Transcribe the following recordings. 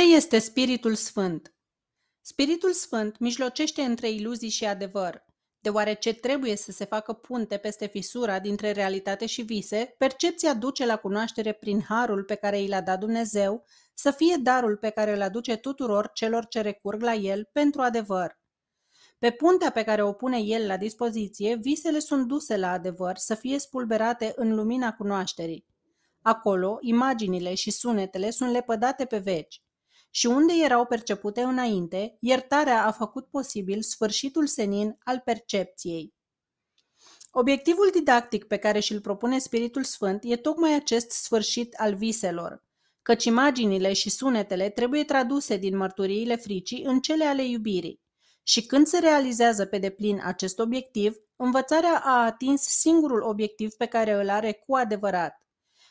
Ce este Spiritul Sfânt? Spiritul Sfânt mijlocește între iluzii și adevăr, deoarece trebuie să se facă punte peste fisura dintre realitate și vise, percepția duce la cunoaștere prin harul pe care i l-a dat Dumnezeu, să fie darul pe care îl aduce tuturor celor ce recurg la el pentru adevăr. Pe puntea pe care o pune el la dispoziție, visele sunt duse la adevăr să fie spulberate în lumina cunoașterii. Acolo, imaginile și sunetele sunt lepădate pe veci și unde erau percepute înainte, iertarea a făcut posibil sfârșitul senin al percepției. Obiectivul didactic pe care și-l propune Spiritul Sfânt e tocmai acest sfârșit al viselor, căci imaginile și sunetele trebuie traduse din mărturiile fricii în cele ale iubirii. Și când se realizează pe deplin acest obiectiv, învățarea a atins singurul obiectiv pe care îl are cu adevărat,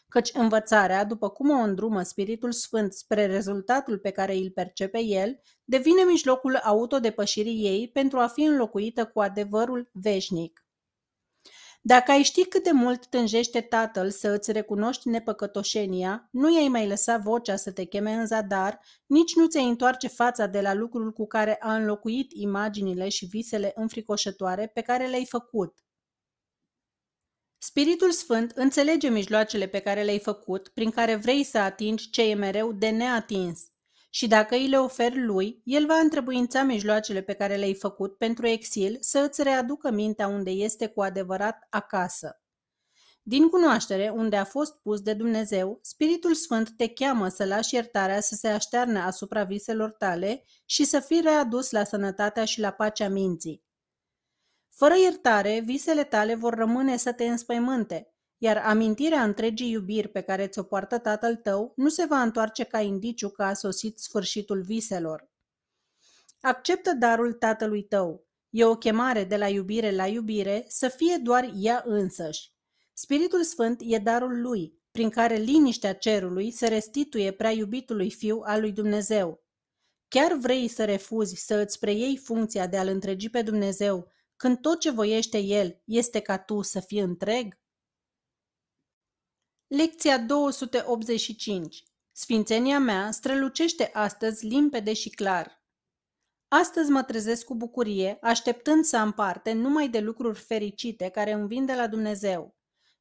căci învățarea, după cum o îndrumă Spiritul Sfânt spre rezultatul pe care îl percepe el, devine mijlocul autodepășirii ei pentru a fi înlocuită cu adevărul veșnic. Dacă ai ști cât de mult tânjește tatăl să îți recunoști nepăcătoșenia, nu i-ai mai lăsa vocea să te cheme în zadar, nici nu ți-ai întoarce fața de la lucrul cu care a înlocuit imaginile și visele înfricoșătoare pe care le-ai făcut. Spiritul Sfânt înțelege mijloacele pe care le-ai făcut, prin care vrei să atingi ce e mereu de neatins. Și dacă îi le oferi lui, el va întrebuința mijloacele pe care le-ai făcut pentru exil să îți readucă mintea unde este cu adevărat acasă. Din cunoaștere, unde a fost pus de Dumnezeu, Spiritul Sfânt te cheamă să lași iertarea să se aștearnă asupra viselor tale și să fii readus la sănătatea și la pacea minții. Fără iertare, visele tale vor rămâne să te înspăimânte, iar amintirea întregii iubiri pe care ți-o poartă tatăl tău nu se va întoarce ca indiciu că a sosit sfârșitul viselor. Acceptă darul tatălui tău. E o chemare de la iubire la iubire să fie doar ea însăși. Spiritul Sfânt e darul lui, prin care liniștea cerului se restituie prea iubitului fiu al lui Dumnezeu. Chiar vrei să refuzi să îți preiei funcția de a-L întregi pe Dumnezeu când tot ce voiește El este ca tu să fii întreg? Lecția 285 Sfințenia mea strălucește astăzi limpede și clar. Astăzi mă trezesc cu bucurie, așteptând să am parte numai de lucruri fericite care îmi vin de la Dumnezeu.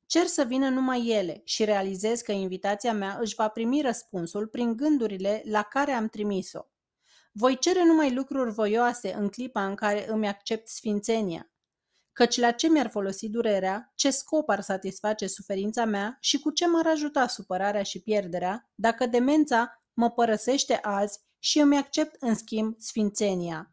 Cer să vină numai ele și realizez că invitația mea își va primi răspunsul prin gândurile la care am trimis-o. Voi cere numai lucruri voioase în clipa în care îmi accept sfințenia. Căci la ce mi-ar folosi durerea, ce scop ar satisface suferința mea și cu ce m-ar ajuta supărarea și pierderea, dacă demența mă părăsește azi și îmi accept în schimb sfințenia.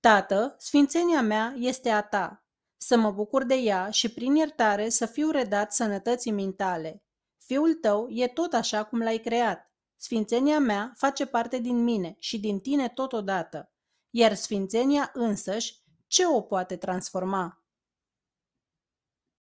Tată, sfințenia mea este a ta. Să mă bucur de ea și prin iertare să fiu redat sănătății mintale. Fiul tău e tot așa cum l-ai creat. Sfințenia mea face parte din mine și din tine totodată, iar sfințenia însăși ce o poate transforma?